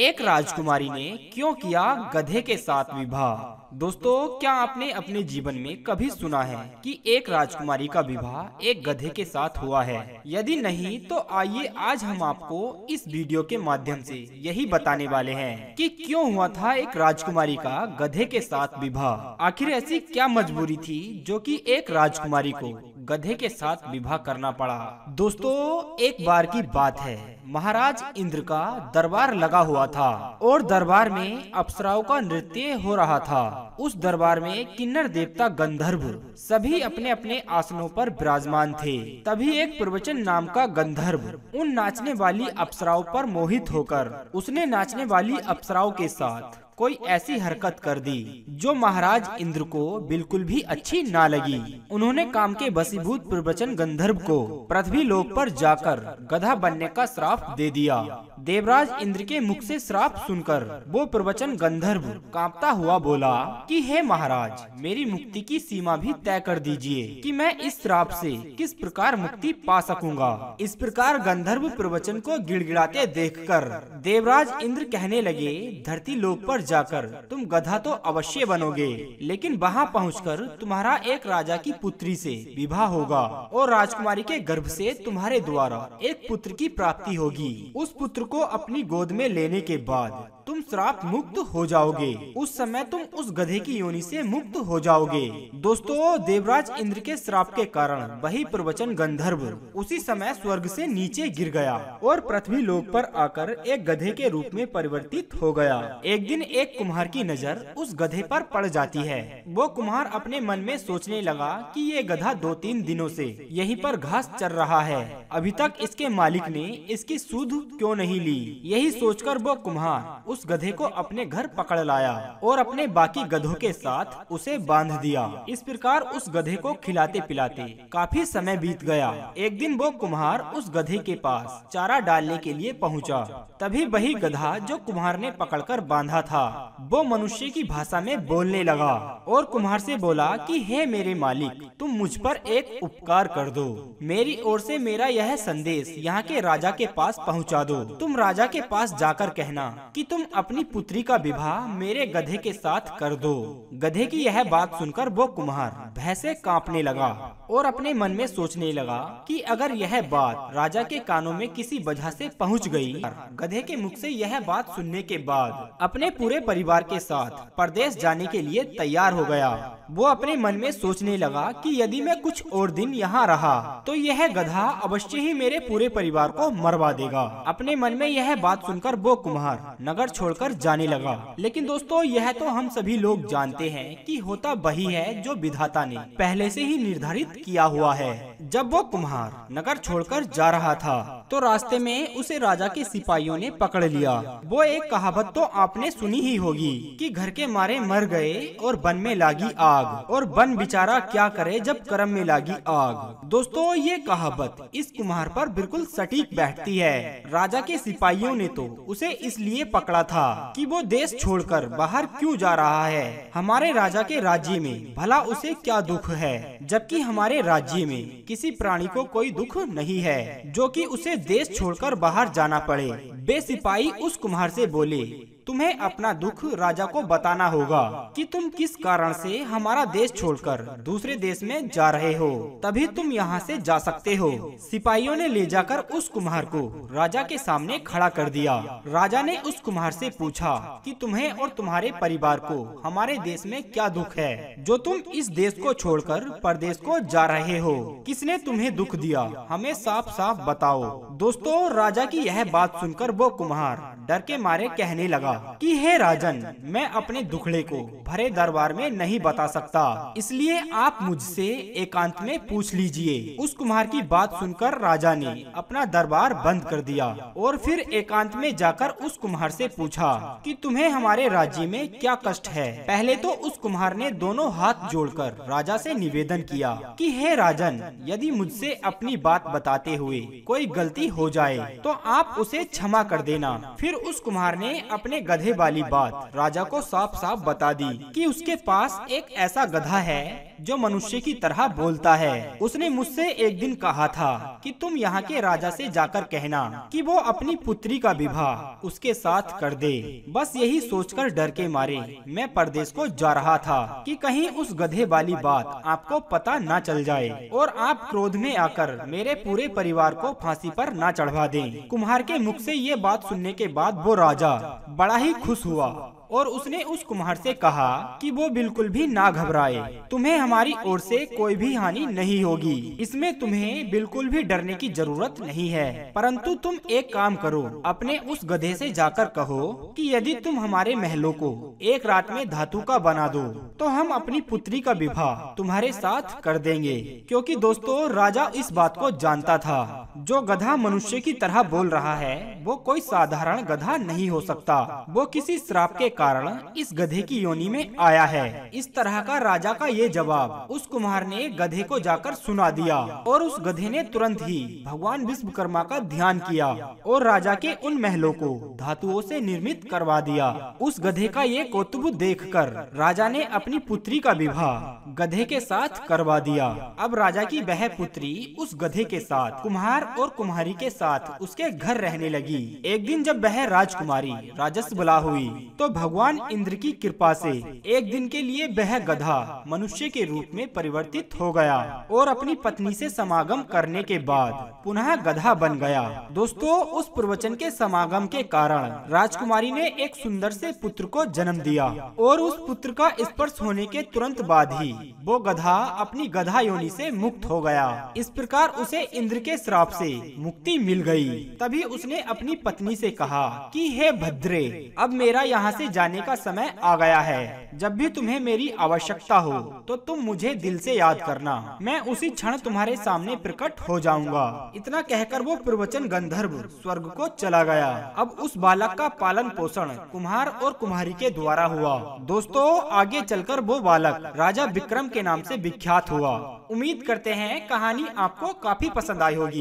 एक राजकुमारी ने क्यों किया गधे के साथ विवाह दोस्तों क्या आपने अपने जीवन में कभी सुना है कि एक राजकुमारी का विवाह एक गधे के साथ हुआ है यदि नहीं तो आइए आज हम आपको इस वीडियो के माध्यम से यही बताने वाले हैं कि क्यों हुआ था एक राजकुमारी का गधे के साथ विवाह आखिर ऐसी क्या मजबूरी थी जो कि एक राजकुमारी को गधे के साथ विवाह करना पड़ा दोस्तों एक बार की बात है महाराज इंद्र का दरबार लगा हुआ था और दरबार में अप्सराओं का नृत्य हो रहा था उस दरबार में किन्नर देवता गंधर्व सभी अपने अपने आसनों पर विराजमान थे तभी एक प्रवचन नाम का गंधर्व उन नाचने वाली अप्सराओं पर मोहित होकर उसने नाचने वाली अप्सराओं के साथ कोई ऐसी हरकत कर दी जो महाराज इंद्र को बिल्कुल भी अच्छी ना लगी उन्होंने काम के बसीभूत प्रवचन गंधर्व को पृथ्वी लोक पर जाकर गधा बनने का श्राप दे दिया देवराज इंद्र के मुख से श्राप सुनकर वो प्रवचन गंधर्व कांपता हुआ बोला कि हे महाराज मेरी मुक्ति की सीमा भी तय कर दीजिए कि मैं इस श्राप से किस प्रकार मुक्ति पा सकूंगा इस प्रकार गंधर्व प्रवचन को गिड़गिड़ाते देखकर देवराज इंद्र कहने लगे धरती लोक पर जाकर तुम गधा तो अवश्य बनोगे लेकिन वहाँ पहुँच तुम्हारा एक राजा की पुत्री से विवाह होगा और राजकुमारी के गर्भ से तुम्हारे द्वारा एक पुत्र की प्राप्ति होगी उस पुत्र को अपनी गोद में लेने के बाद तुम श्राप मुक्त हो जाओगे उस समय तुम उस गधे की योनि से मुक्त हो जाओगे दोस्तों देवराज इंद्र के श्राप के कारण वही प्रवचन गंधर्व उसी समय स्वर्ग से नीचे गिर गया और पृथ्वी लोक पर आकर एक गधे के रूप में परिवर्तित हो गया एक दिन एक कुम्हार की नजर उस गधे पर पड़ जाती है वो कुम्हार अपने मन में सोचने लगा कि ये गधा दो तीन दिनों से यहीं पर घास चर रहा है अभी तक इसके मालिक ने इसकी सुध क्यों नहीं ली यही सोचकर वो कुम्हार उस गधे को अपने घर पकड़ लाया और अपने बाकी गधों के साथ उसे बांध दिया इस प्रकार उस गधे को खिलाते पिलाते काफी समय बीत गया एक दिन वो कुम्हार उस गधे के पास चारा डालने के लिए पहुंचा। तभी वही गधा जो कुम्हार ने पकड़कर बांधा था वो मनुष्य की भाषा में बोलने लगा और कुम्हार से बोला कि हे मेरे मालिक तुम मुझ पर एक उपकार कर दो मेरी ओर से मेरा यह संदेश यहाँ के राजा के पास पहुँचा दो तुम राजा के पास जाकर कहना की तुम तुम अपनी पुत्री का विवाह मेरे गधे के साथ कर दो गधे की यह बात सुनकर वो कुम्हार भैसे कांपने लगा और अपने मन में सोचने लगा कि अगर यह बात राजा के कानों में किसी वजह से पहुंच गई, गधे के मुख से यह बात सुनने के बाद अपने पूरे परिवार के साथ प्रदेश जाने के लिए तैयार हो गया वो अपने मन में सोचने लगा कि यदि मैं कुछ और दिन यहाँ रहा तो यह गधा अवश्य ही मेरे पूरे परिवार को मरवा देगा अपने मन में यह बात सुनकर वो कुम्हार नगर छोड़कर जाने लगा लेकिन दोस्तों यह तो हम सभी लोग जानते हैं कि होता वही है जो विधाता ने पहले से ही निर्धारित किया हुआ है जब वो कुम्हार नगर छोड़कर जा रहा था तो रास्ते में उसे राजा के सिपाहियों ने पकड़ लिया वो एक कहावत तो आपने सुनी ही होगी कि घर के मारे मर गए और बन में लागी आग और बन बिचारा क्या करे जब कर्म में लागी आग दोस्तों ये कहावत इस कुम्हार पर बिल्कुल सटीक बैठती है राजा के सिपाहियों ने तो उसे इसलिए पकड़ा था कि वो देश छोड़कर बाहर क्यों जा रहा है हमारे राजा के राज्य में भला उसे क्या दुख है जबकि हमारे राज्य में किसी प्राणी को कोई दुख नहीं है जो कि उसे देश छोड़कर बाहर जाना पड़े बेसिपाही उस कुम्हार से बोले तुम्हें अपना दुख राजा को बताना होगा कि तुम किस कारण से हमारा देश छोड़कर दूसरे देश में जा रहे हो तभी तुम यहाँ से जा सकते हो सिपाहियों ने ले जाकर उस कुम्हार को राजा के सामने खड़ा कर दिया राजा ने उस कुम्हार से पूछा कि तुम्हें और तुम्हारे परिवार को हमारे देश में क्या दुख है जो तुम इस देश को छोड़कर परदेश को जा रहे हो किसने तुम्हें दुख दिया हमें साफ साफ बताओ दोस्तों राजा की यह बात सुनकर वो कुम्हार डर के मारे कहने लगा लगा कि हे राजन मैं अपने दुखड़े को भरे दरबार में नहीं बता सकता इसलिए आप मुझसे एकांत में पूछ लीजिए उस कुमार की बात सुनकर राजा ने अपना दरबार बंद कर दिया और फिर एकांत में जाकर उस कुम्हार ऐसी पूछा की तुम्हें हमारे राज्य में क्या कष्ट है पहले तो उस कुम्हार ने दोनों हाथ जोड़कर राजा से निवेदन किया कि हे राजन यदि मुझसे अपनी बात बताते हुए कोई गलती हो जाए तो आप उसे क्षमा कर देना फिर उस कुम्हार ने अपने गधे वाली बात राजा को साफ साफ बता दी कि उसके पास एक ऐसा गधा है जो मनुष्य की तरह बोलता है उसने मुझसे एक दिन कहा था कि तुम यहाँ के राजा से जाकर कहना कि वो अपनी पुत्री का विवाह उसके साथ कर दे बस यही सोचकर डर के मारे मैं परदेश को जा रहा था कि कहीं उस गधे वाली बात आपको पता न चल जाए और आप क्रोध में आकर मेरे पूरे परिवार को फांसी पर ना चढ़वा दें कुम्हार के मुख से ये बात सुनने के बाद वो राजा बड़ा ही खुश हुआ और उसने उस कुम्हार से कहा कि वो बिल्कुल भी ना घबराए तुम्हें हमारी ओर से कोई भी हानि नहीं होगी इसमें तुम्हें बिल्कुल भी डरने की जरूरत नहीं है परंतु तुम एक काम करो अपने उस गधे से जाकर कहो कि यदि तुम हमारे महलों को एक रात में धातु का बना दो तो हम अपनी पुत्री का विवाह तुम्हारे साथ कर देंगे क्योंकि दोस्तों राजा इस बात को जानता था जो गधा मनुष्य की तरह बोल रहा है वो कोई साधारण गधा नहीं हो सकता वो किसी श्राप के कारण इस गधे की योनी में आया है इस तरह का राजा का ये जवाब उस कुम्हार ने गधे को जाकर सुना दिया और उस गधे ने तुरंत ही भगवान विश्वकर्मा का ध्यान किया और राजा के उन महलों को धातुओं से निर्मित करवा दिया उस गधे का ये कौतुब देख कर राजा ने अपनी पुत्री का विवाह गधे के साथ करवा दिया अब राजा की वह पुत्री उस गधे के साथ कुम्हार और कुम्हारी के साथ उसके घर रहने लगी एक दिन जब वह राजकुमारी राजस्व बुला हुई तो भगवान भगवान इंद्र की कृपा से एक दिन के लिए वह गधा मनुष्य के रूप में परिवर्तित हो गया और अपनी पत्नी से समागम करने के बाद पुनः गधा बन गया दोस्तों उस प्रवचन के समागम के कारण राजकुमारी ने एक सुंदर से पुत्र को जन्म दिया और उस पुत्र का स्पर्श होने के तुरंत बाद ही वो गधा अपनी गधा योनि से मुक्त हो गया इस प्रकार उसे इंद्र के श्राप से मुक्ति मिल गई। तभी उसने अपनी पत्नी से कहा कि हे भद्रे अब मेरा यहाँ से जा जाने का समय आ गया है जब भी तुम्हें मेरी आवश्यकता हो तो तुम मुझे दिल से याद करना मैं उसी क्षण तुम्हारे सामने प्रकट हो जाऊंगा इतना कहकर वो प्रवचन गंधर्व स्वर्ग को चला गया अब उस बालक का पालन पोषण कुम्हार और कुम्हारी के द्वारा हुआ दोस्तों आगे चलकर वो बालक राजा विक्रम के नाम ऐसी विख्यात हुआ उम्मीद करते हैं कहानी आपको काफी पसंद आई होगी